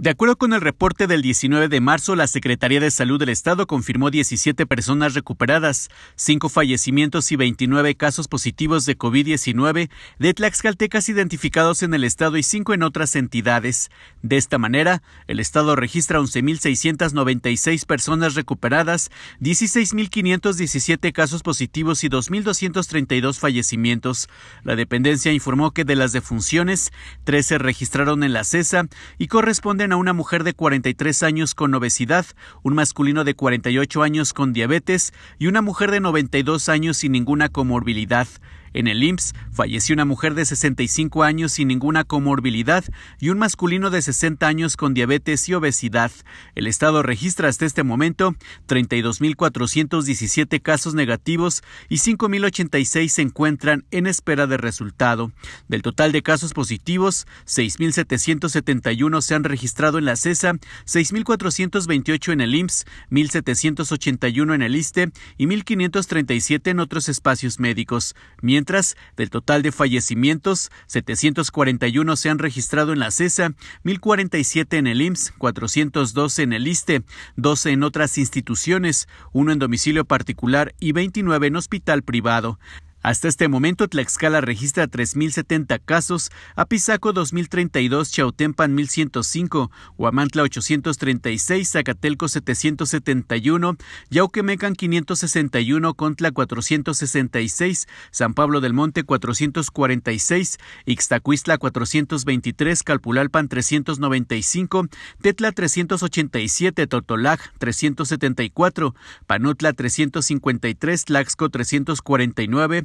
De acuerdo con el reporte del 19 de marzo, la Secretaría de Salud del Estado confirmó 17 personas recuperadas, 5 fallecimientos y 29 casos positivos de COVID-19 de tlaxcaltecas identificados en el Estado y 5 en otras entidades. De esta manera, el Estado registra 11.696 personas recuperadas, 16.517 casos positivos y 2.232 fallecimientos. La dependencia informó que de las defunciones, 13 registraron en la CESA y corresponden a una mujer de 43 años con obesidad, un masculino de 48 años con diabetes y una mujer de 92 años sin ninguna comorbilidad. En el IMSS falleció una mujer de 65 años sin ninguna comorbilidad y un masculino de 60 años con diabetes y obesidad. El Estado registra hasta este momento 32.417 casos negativos y 5.086 se encuentran en espera de resultado. Del total de casos positivos, 6.771 se han registrado en la CESA, 6.428 en el IMSS, 1.781 en el ISTE y 1.537 en otros espacios médicos mientras del total de fallecimientos, 741 se han registrado en la CESA, 1047 en el IMSS, 412 en el ISTE, 12 en otras instituciones, uno en domicilio particular y 29 en hospital privado. Hasta este momento, Tlaxcala registra 3.070 casos, Apizaco 2.032, Chautempan 1.105, Huamantla 836, Zacatelco 771, Yauquemecan 561, Contla 466, San Pablo del Monte 446, Ixtacuistla 423, Calpulalpan 395, Tetla 387, Totolac 374, Panutla 353, Tlaxco 349,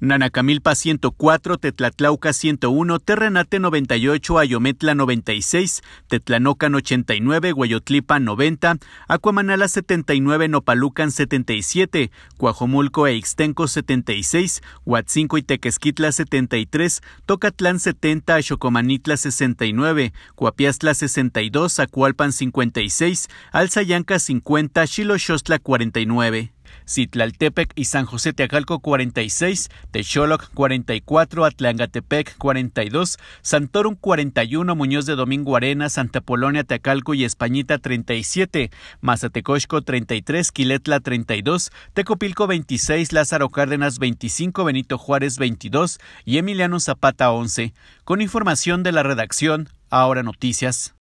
Nanacamilpa 104, Tetlatlauca 101, Terrenate 98, Ayometla 96, Tetlanocan 89, Guayotlipa 90, Acuamanala 79, Nopalucan 77, Cuajomulco e Ixtenco 76, Huatzinco y Tequesquitla 73, Tocatlán 70, Xocomanitla 69, Cuapiastla 62, Acualpan 56, Alzayanca 50, Xiloxostla 49. Citlaltepec y San José Teacalco 46, Texoloc 44, Atlangatepec 42, Santorum 41, Muñoz de Domingo Arena, Santa Polonia, Teacalco y Españita 37, Mazatecochco 33, Quiletla 32, Tecopilco 26, Lázaro Cárdenas 25, Benito Juárez 22 y Emiliano Zapata 11. Con información de la redacción, ahora noticias.